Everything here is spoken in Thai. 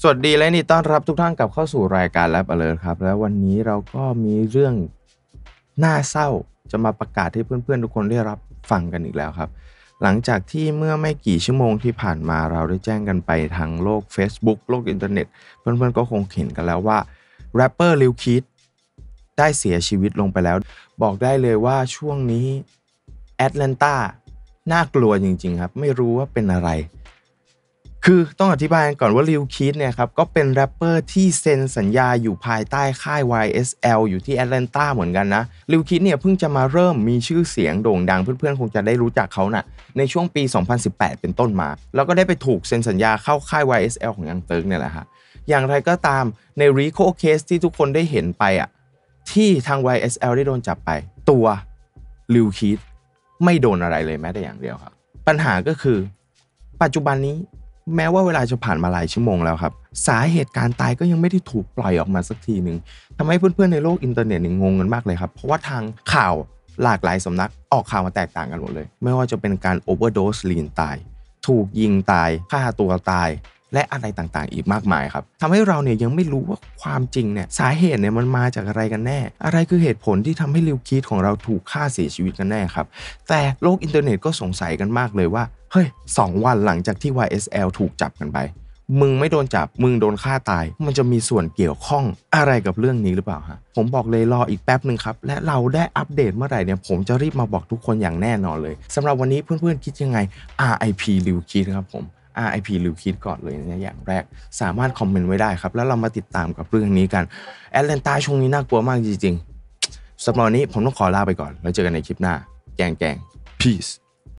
สวัสดีและนี่ต้อนรับทุกท่านกับเข้าสู่รายการแลบเอเลอร์ครับ แล้ววันนี้เราก็มีเรื่องน่าเศร้าจะมาประกาศให้เพื่อนๆทุกคนได้รับฟังกันอีกแล้วครับ หลังจากที่เมื่อไม่กี่ชั่วโมงที่ผ่านมาเราได้แจ้งกันไปทางโลก Facebook โลกอินเทอร์เน็ตเพื่อนๆก็คงเห็นกันแล้วว่าแรปเปอร์ลิวคิดได้เสียชีวิตลงไปแล้ว บอกได้เลยว่าช่วงนี้แอตแลนตาน่ากลัวจริงๆ ครับ ไม่รู้ว่าเป็นอะไรคือต้องอธิบายก่อนว่าลิวคิดเนี่ยครับ ก็เป็นแรปเปอร์ที่เซ็นสัญญาอยู่ภายใต้ค่าย YSL อยู่ที่แอตแลนตาเหมือนกันนะลิวคิดเนี่ยเพิ่งจะมาเริ่มมีชื่อเสียงโด่งดังเพื่อนๆ คงจะได้รู้จักเขานะ่ะในช่วงปี 2018 เป็นต้นมา แล้วก็ได้ไปถูกเซ็นสัญญาเข้าค่าย YSL ของยังเติร์กเนี่ยแหละฮะ อย่างไรก็ตามในรีโคเคสที่ทุกคนได้เห็นไปอ่ะที่ทาง YSL ได้โดนจับไป ตัวลิวคิดไม่โดนอะไรเลยแม้แต่อย่างเดียวครับปัญหาก็คือ ปัจจุบันนี้แม้ว่าเวลาจะผ่านมาหลายชั่วโมงแล้วครับ สาเหตุการตายก็ยังไม่ได้ถูกปล่อยออกมาสักทีหนึ่งทำให้เพื่อนๆในโลกอินเทอร์เน็ตงงกันมากเลยครับ เพราะว่าทางข่าวหลากหลายสำนักออกข่าวมาแตกต่างกันหมดเลย ไม่ว่าจะเป็นการโอเวอร์โดสลีนตาย ถูกยิงตายฆ่าตัวตายและอะไรต่างๆอีกมากมายครับทำให้เราเนี่ยยังไม่รู้ว่าความจริงเนี่ยสาเหตุเนี่ยมันมาจากอะไรกันแน่ อะไรคือเหตุผลที่ทำให้ลิวคิดของเราถูกฆ่าเสียชีวิตกันแน่ครับ แต่โลกอินเทอร์เน็ตก็สงสัยกันมากเลยว่า เฮ้ยสองวันหลังจากที่ YSL ถูกจับกันไป มึงไม่โดนจับ มึงโดนฆ่าตายมันจะมีส่วนเกี่ยวข้องอะไรกับเรื่องนี้หรือเปล่าฮะผมบอกเลยรออีกแป๊บหนึ่งครับและเราได้อัปเดตเมื่อไหร่เนี่ยผมจะรีบมาบอกทุกคนอย่างแน่นอนเลยสำหรับวันนี้เพื่อนๆคิดยังไง RIP ลิวคิดครับผม RIP รือคิดก่อนเลยนะอย่างแรกสามารถคอมเมนต์ไว้ได้ครับ แล้วเรามาติดตามกับเรื่องนี้กัน แอตแลนตาช่วงนี้น่ากลัวมากจริง ๆสำหรับวันนี้ผมต้องขอลาไปก่อน แล้วเจอกันในคลิปหน้า แกงแกง peace